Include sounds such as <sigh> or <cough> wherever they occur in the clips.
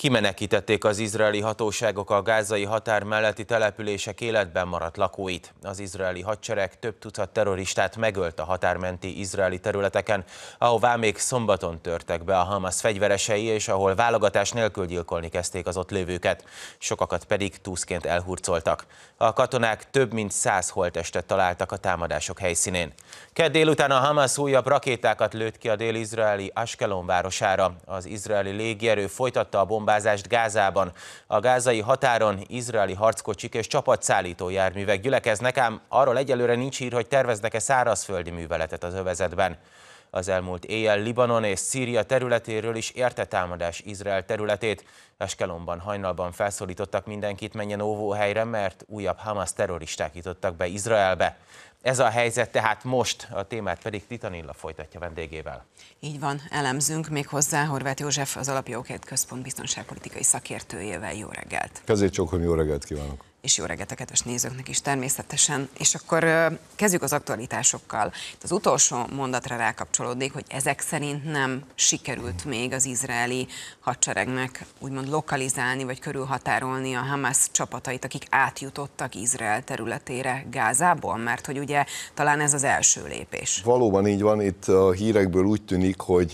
Kimenekítették az izraeli hatóságok a gázai határ melletti települések életben maradt lakóit. Az izraeli hadsereg több tucat terroristát megölt a határmenti izraeli területeken, ahová még szombaton törtek be a Hamas fegyveresei, és ahol válogatás nélkül gyilkolni kezdték az ott lévőket, sokakat pedig túszként elhurcoltak. A katonák több mint száz holtestet találtak a támadások helyszínén. Kedd délután a Hamas újabb rakétákat lőtt ki a dél-izraeli Ashkelon városára. Az izraeli légierő folytatta a bombázást, bombázást Gázában. A gázai határon izraeli harckocsik és csapatszállító járművek gyülekeznek, ám arról egyelőre nincs hír, hogy terveznek-e szárazföldi műveletet az övezetben. Az elmúlt éjjel Libanon és Szíria területéről is érte támadás Izrael területét. Eskelonban hajnalban felszólítottak mindenkit, menjen óvóhelyre, mert újabb Hamas terroristák jutottak be Izraelbe. Ez a helyzet tehát most, a témát pedig Titanilla folytatja vendégével. Így van, elemzünk még hozzá Horváth József, az Alapjogért Központ biztonságpolitikai szakértőjével. Jó reggelt! Kezdjét csókom, jó reggelt kívánok! és jó reggelt a kedves nézőknek is természetesen. És akkor kezdjük az aktualitásokkal. Itt az utolsó mondatra rákapcsolódik, hogy ezek szerint nem sikerült még az izraeli hadseregnek úgymond lokalizálni vagy körülhatárolni a Hamas csapatait, akik átjutottak Izrael területére Gázából, mert hogy ugye talán ez az első lépés. Valóban így van, itt a hírekből úgy tűnik, hogy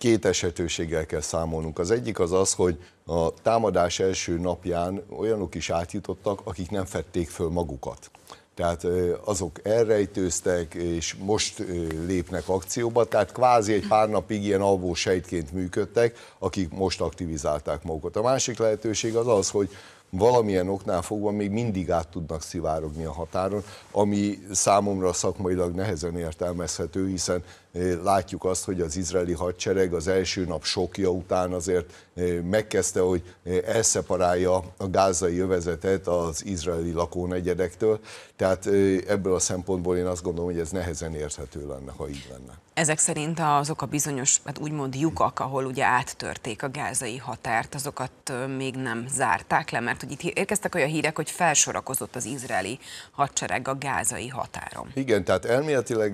két esetőséggel kell számolnunk. Az egyik az az, hogy a támadás első napján olyanok is átjutottak, akik nem fették föl magukat. Tehát azok elrejtőztek, és most lépnek akcióba, tehát kvázi egy pár napig ilyen alvó sejtként működtek, akik most aktivizálták magukat. A másik lehetőség az az, hogy valamilyen oknál fogva még mindig át tudnak szivárogni a határon, ami számomra szakmailag nehezen értelmezhető, hiszen Eh, látjuk azt, hogy az izraeli hadsereg az első nap sokja után azért eh, megkezdte, hogy eh, elszeparálja a gázai övezetet az izraeli lakónegyedektől. Tehát ebből a szempontból én azt gondolom, hogy ez nehezen érthető lenne, ha így lenne. Ezek szerint azok a bizonyos, hát úgymond lyukak, ahol ugye áttörték a gázai határt, azokat még nem zárták le, mert hogy itt érkeztek olyan hírek, hogy felsorakozott az izraeli hadsereg a gázai határon. Igen, tehát elméletileg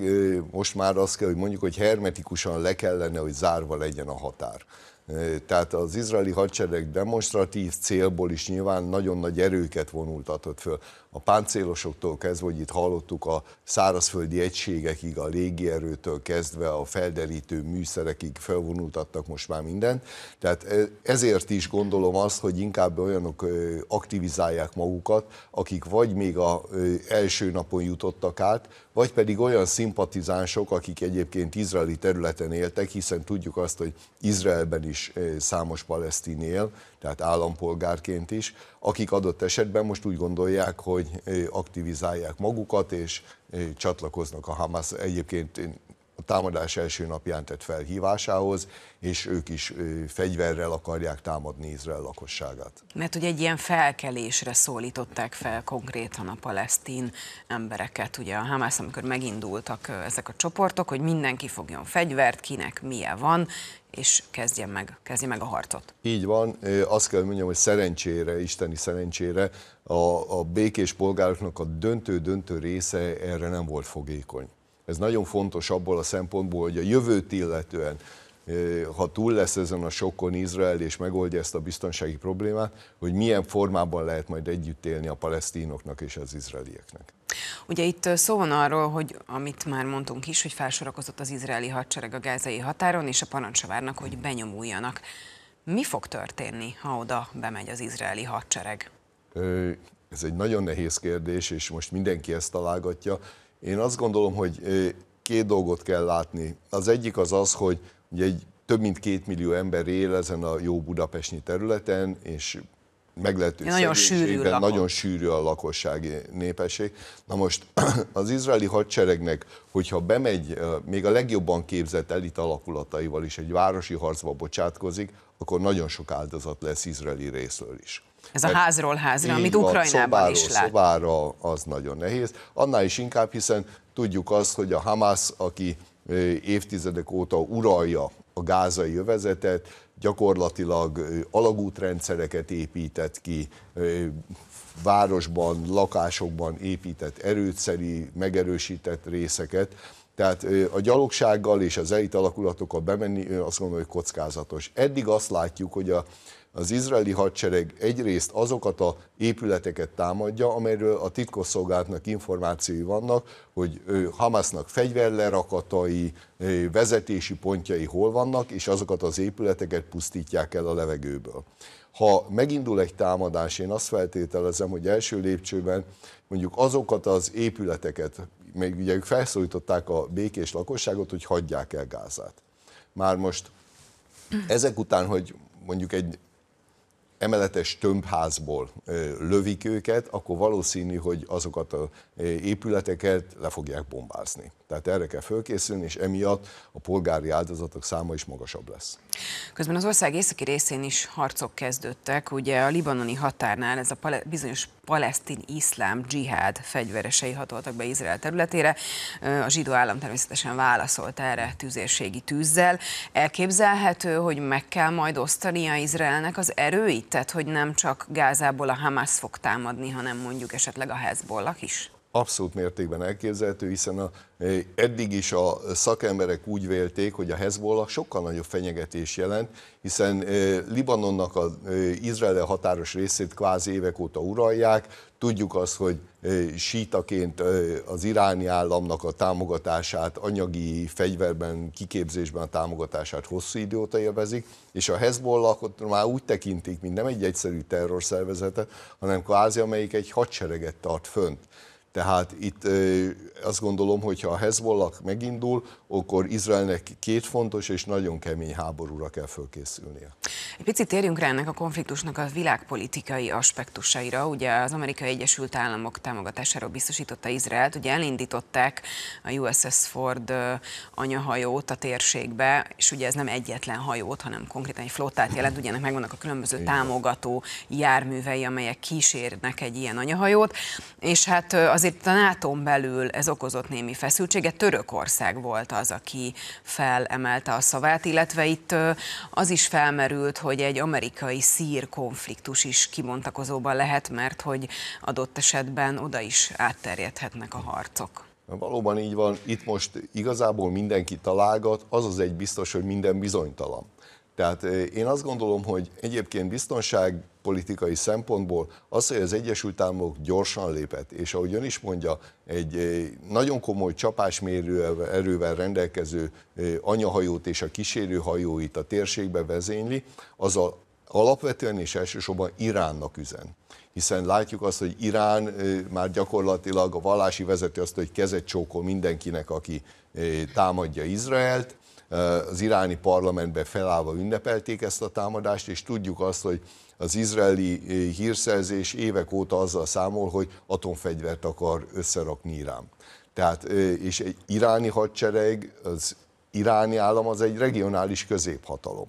most már azt kell, hogy mondjuk, hogy hermetikusan le kellene, hogy zárva legyen a határ. Tehát az izraeli hadsereg demonstratív célból is nyilván nagyon nagy erőket vonultatott föl. A páncélosoktól kezdve, hogy itt hallottuk a szárazföldi egységekig, a légierőtől kezdve a felderítő műszerekig felvonultattak most már mindent. Tehát ezért is gondolom azt, hogy inkább olyanok aktivizálják magukat, akik vagy még a első napon jutottak át, vagy pedig olyan szimpatizánsok, akik egyébként izraeli területen éltek, hiszen tudjuk azt, hogy Izraelben is is számos palesztin él, tehát állampolgárként is, akik adott esetben most úgy gondolják, hogy aktivizálják magukat, és csatlakoznak a Hamas. Egyébként a támadás első napján tett felhívásához, és ők is fegyverrel akarják támadni Izrael lakosságát. Mert ugye egy ilyen felkelésre szólították fel konkrétan a palesztin embereket, ugye a Hamász, amikor megindultak ezek a csoportok, hogy mindenki fogjon fegyvert, kinek milyen van, és kezdje meg, kezdje meg a harcot. Így van, azt kell mondjam, hogy szerencsére, isteni szerencsére a, a békés polgároknak a döntő-döntő része erre nem volt fogékony. Ez nagyon fontos abból a szempontból, hogy a jövőt illetően, ha túl lesz ezen a sokon Izrael, és megoldja ezt a biztonsági problémát, hogy milyen formában lehet majd együtt élni a palesztinoknak és az izraelieknek. Ugye itt szó van arról, hogy amit már mondtunk is, hogy felsorakozott az izraeli hadsereg a gázai határon, és a parancsa várnak, hogy benyomuljanak. Mi fog történni, ha oda bemegy az izraeli hadsereg? Ez egy nagyon nehéz kérdés, és most mindenki ezt találgatja. Én azt gondolom, hogy két dolgot kell látni. Az egyik az az, hogy ugye egy több mint két millió ember él ezen a jó budapesti területen, és meglehető nagyon sűrű, nagyon sűrű a lakossági népesség. Na most <clears throat> az izraeli hadseregnek, hogyha bemegy még a legjobban képzett elit alakulataival is egy városi harcba bocsátkozik, akkor nagyon sok áldozat lesz izraeli részről is. Ez a házról házra, amit van, Ukrajnában szobáról, is lát. szobára az nagyon nehéz. Annál is inkább, hiszen tudjuk azt, hogy a Hamász, aki évtizedek óta uralja a gázai övezetet, gyakorlatilag alagútrendszereket épített ki, városban, lakásokban épített erőszeri, megerősített részeket, tehát a gyalogsággal és az elit alakulatokkal bemenni, én azt gondolom, hogy kockázatos. Eddig azt látjuk, hogy a, az izraeli hadsereg egyrészt azokat a épületeket támadja, amelyről a titkosszolgálatnak információi vannak, hogy Hamasnak fegyverlerakatai, vezetési pontjai hol vannak, és azokat az épületeket pusztítják el a levegőből. Ha megindul egy támadás, én azt feltételezem, hogy első lépcsőben mondjuk azokat az épületeket még ugye ők felszólították a békés lakosságot, hogy hagyják el Gázát. Már most ezek után, hogy mondjuk egy emeletes tömbházból lövik őket, akkor valószínű, hogy azokat az épületeket le fogják bombázni. Tehát erre kell fölkészülni, és emiatt a polgári áldozatok száma is magasabb lesz. Közben az ország északi részén is harcok kezdődtek. Ugye a libanoni határnál ez a pale- bizonyos palesztin iszlám dzsihád fegyveresei hatoltak be Izrael területére. A zsidó állam természetesen válaszolt erre tüzérségi tűzzel. Elképzelhető, hogy meg kell majd osztania Izraelnek az erőit, tehát hogy nem csak Gázából a Hamász fog támadni, hanem mondjuk esetleg a Hezbollah is? abszolút mértékben elképzelhető, hiszen a, eh, eddig is a szakemberek úgy vélték, hogy a Hezbollah sokkal nagyobb fenyegetés jelent, hiszen eh, Libanonnak az eh, Izrael határos részét kvázi évek óta uralják, tudjuk azt, hogy sítaként az iráni államnak a támogatását, anyagi fegyverben, kiképzésben a támogatását hosszú idő óta élvezik, és a Hezbollah már úgy tekintik, mint nem egy egyszerű terrorszervezetet, hanem kvázi, amelyik egy hadsereget tart fönt. Tehát itt azt gondolom, hogy ha a Hezbollah megindul, akkor Izraelnek két fontos és nagyon kemény háborúra kell fölkészülnie. Egy picit térjünk rá ennek a konfliktusnak a világpolitikai aspektusaira. Ugye az Amerikai Egyesült Államok támogatásáról biztosította Izraelt, ugye elindították a USS Ford anyahajót a térségbe, és ugye ez nem egyetlen hajót, hanem konkrétan egy flottát jelent, ugye ennek megvannak a különböző támogató járművei, amelyek kísérnek egy ilyen anyahajót, és hát az azért a nato belül ez okozott némi feszültséget. Törökország volt az, aki felemelte a szavát, illetve itt az is felmerült, hogy egy amerikai szír konfliktus is kimontakozóban lehet, mert hogy adott esetben oda is átterjedhetnek a harcok. Valóban így van, itt most igazából mindenki találgat, az az egy biztos, hogy minden bizonytalan. Tehát én azt gondolom, hogy egyébként biztonságpolitikai szempontból az, hogy az Egyesült Államok gyorsan lépett, és ahogy ön is mondja, egy nagyon komoly csapásmérő erővel rendelkező anyahajót és a kísérőhajóit a térségbe vezényli, az a alapvetően és elsősorban Iránnak üzen. Hiszen látjuk azt, hogy Irán már gyakorlatilag a vallási vezető azt, hogy kezet csókol mindenkinek, aki támadja Izraelt, Eh, az iráni parlamentben felállva ünnepelték ezt a támadást, és tudjuk azt, hogy az izraeli eh, hírszerzés évek óta azzal számol, hogy atomfegyvert akar összerakni Irán. Tehát, eh, és egy iráni hadsereg, az iráni állam az egy regionális középhatalom.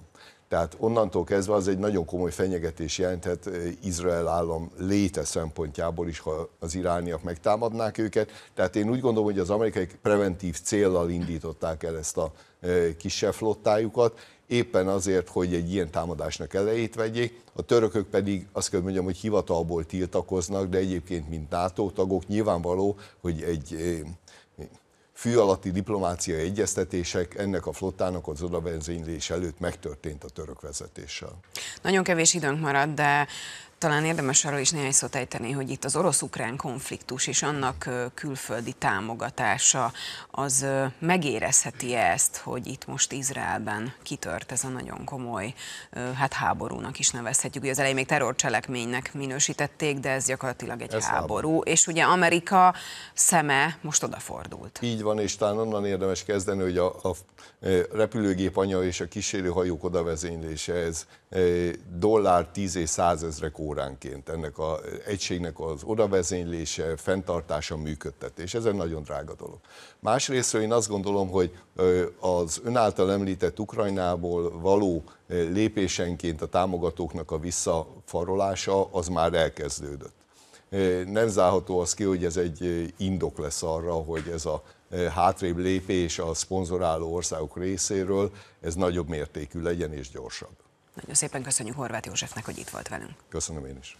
Tehát onnantól kezdve az egy nagyon komoly fenyegetés jelenthet eh, Izrael állam léte szempontjából is, ha az irániak megtámadnák őket. Tehát én úgy gondolom, hogy az amerikai preventív céllal indították el ezt a eh, kisebb flottájukat, éppen azért, hogy egy ilyen támadásnak elejét vegyék, a törökök pedig azt kell mondjam, hogy hivatalból tiltakoznak, de egyébként mint NATO tagok nyilvánvaló, hogy egy eh, fű alatti diplomáciai egyeztetések ennek a flottának az odavezénylés előtt megtörtént a török vezetéssel. Nagyon kevés időnk maradt, de talán érdemes arról is néhány szót ejteni, hogy itt az orosz-ukrán konfliktus és annak külföldi támogatása, az megérezheti -e ezt, hogy itt most Izraelben kitört ez a nagyon komoly, hát háborúnak is nevezhetjük. Ugye az elején még terrorcselekménynek minősítették, de ez gyakorlatilag egy ez háború. háború. És ugye Amerika szeme most odafordult. Így van, és talán onnan érdemes kezdeni, hogy a, a repülőgép anya és a kísérőhajók odavezénylése, ez dollár 10 és százezrek óta óránként ennek az egységnek az odavezénylése, fenntartása, működtetés. Ez egy nagyon drága dolog. Másrésztről én azt gondolom, hogy az önáltal említett Ukrajnából való lépésenként a támogatóknak a visszafarolása az már elkezdődött. Nem zárható az ki, hogy ez egy indok lesz arra, hogy ez a hátrébb lépés a szponzoráló országok részéről, ez nagyobb mértékű legyen és gyorsabb. Nagyon szépen köszönjük Horváth Józsefnek, hogy itt volt velünk. Köszönöm én is.